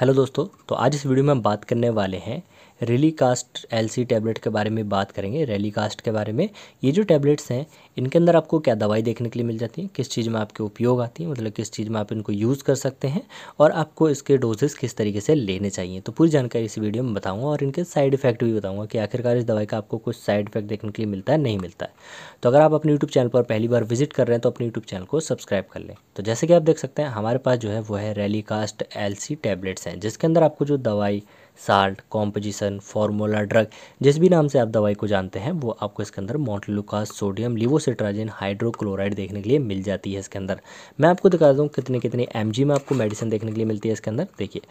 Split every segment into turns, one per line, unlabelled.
hello दोस्तों तो आज इस वीडियो में हम बात करने वाले हैं रेलीकास्ट एलसी टैबलेट के बारे में बात करेंगे रेलीकास्ट के बारे में ये जो टैबलेट्स हैं इनके अंदर आपको क्या दवाई देखने के लिए मिल जाती है किस चीज़ में आपके उपयोग आती है मतलब किस चीज़ में आप इनको यूज़ कर सकते हैं और आपको इसके डोजेस किस तरीके से लेने चाहिए तो पूरी जानकारी इस वीडियो में बताऊँगा और इनके साइड इफेक्ट भी बताऊँगा कि आखिरकार इस दवाई का आपको कुछ साइड इफेक्ट देखने के लिए मिलता है नहीं मिलता है तो अगर आप अपने यूट्यूब चैनल पर पहली बार विजिट कर रहे हैं तो अपने यूट्यूब चैनल को सब्सक्राइब कर लें तो जैसे कि आप देख सकते हैं हमारे पास जो है वो है कास्ट एल सी टैबलेट्स हैं जिसके अंदर आपको जो दवाई साल्ट कॉम्पोजिशन फार्मूला ड्रग जिस भी नाम से आप दवाई को जानते हैं वो आपको इसके अंदर मोटलुकास सोडियम लिवोसिट्राजिन हाइड्रोक्लोराइड देखने के लिए मिल जाती है इसके अंदर मैं आपको दिखा दूँ कितने कितने एम में आपको मेडिसिन देखने के लिए मिलती है इसके अंदर देखिए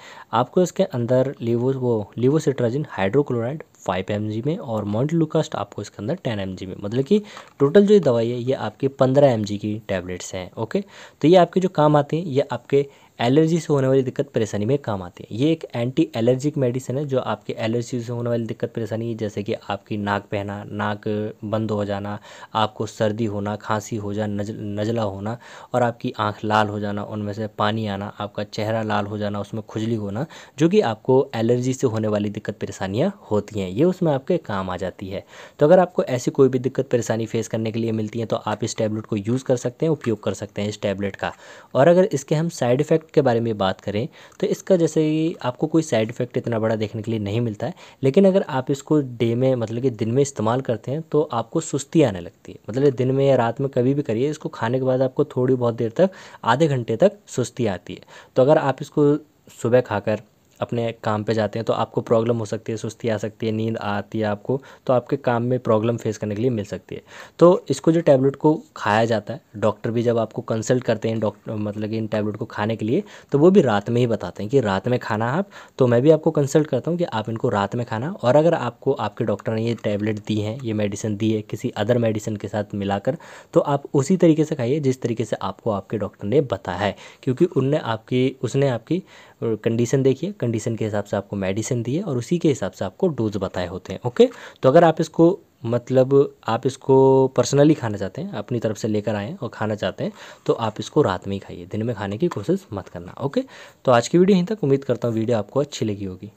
आपको इसके अंदर लिवो वो लिवोसिट्राजिन हाइड्रोक्लोराइड फाइव एम में और मॉन्टलुकास्ट आपको इसके अंदर टेन एम में मतलब कि टोटल जो दवाई है ये आपके पंद्रह एम की टैबलेट्स हैं ओके तो ये आपके जो काम आते हैं ये आपके एलर्जी से होने वाली दिक्कत परेशानी में काम आती है ये एक एंटी एलर्जिक मेडिसिन है जो आपकी एलर्जी से होने वाली दिक्कत परेशानी जैसे कि आपकी नाक बहना नाक बंद हो जाना आपको सर्दी होना खांसी हो जाना नज, नजला होना और आपकी आँख लाल हो जाना उनमें से पानी आना आपका चेहरा लाल हो जाना उसमें खुजली होना जो कि आपको एलर्जी से होने वाली दिक्कत परेशानियाँ होती हैं ये उसमें आपके काम आ जाती है तो अगर आपको ऐसी कोई भी दिक्कत परेशानी फेस करने के लिए मिलती है तो आप इस टैबलेट को यूज़ कर सकते हैं उपयोग कर सकते हैं इस टैबलेट का और अगर इसके हम साइड इफ़ेक्ट के बारे में बात करें तो इसका जैसे कि आपको कोई साइड इफेक्ट इतना बड़ा देखने के लिए नहीं मिलता है लेकिन अगर आप इसको डे में मतलब कि दिन में इस्तेमाल करते हैं तो आपको सुस्ती आने लगती है मतलब दिन में या रात में कभी भी करिए इसको खाने के बाद आपको थोड़ी बहुत देर तक आधे घंटे तक सुस्ती आती है तो अगर आप इसको सुबह खाकर अपने काम पे जाते हैं तो आपको प्रॉब्लम हो सकती है सुस्ती आ सकती है नींद आती है आपको तो आपके काम में प्रॉब्लम फेस करने के लिए मिल सकती है तो इसको जो टैबलेट को खाया जाता है डॉक्टर भी जब आपको कंसल्ट करते हैं डॉक्टर मतलब कि इन टैबलेट को खाने के लिए तो वो भी रात में ही बताते हैं कि रात में खाना आप तो मैं भी आपको कंसल्ट करता हूँ कि आप इनको रात में खाना और अगर आपको आपके डॉक्टर ने ये टैबलेट दी है ये मेडिसिन दी है किसी अदर मेडिसिन के साथ मिलाकर तो आप उसी तरीके से खाइए जिस तरीके से आपको आपके डॉक्टर ने बताया है क्योंकि उनने आपकी उसने आपकी कंडीशन देखिए कंडीशन के हिसाब से आपको मेडिसिन दिए और उसी के हिसाब से आपको डोज बताए होते हैं ओके तो अगर आप इसको मतलब आप इसको पर्सनली खाना चाहते हैं अपनी तरफ से लेकर आएँ और खाना चाहते हैं तो आप इसको रात में ही खाइए दिन में खाने की कोशिश मत करना ओके तो आज की वीडियो यहीं तक उम्मीद करता हूँ वीडियो आपको अच्छी लगी होगी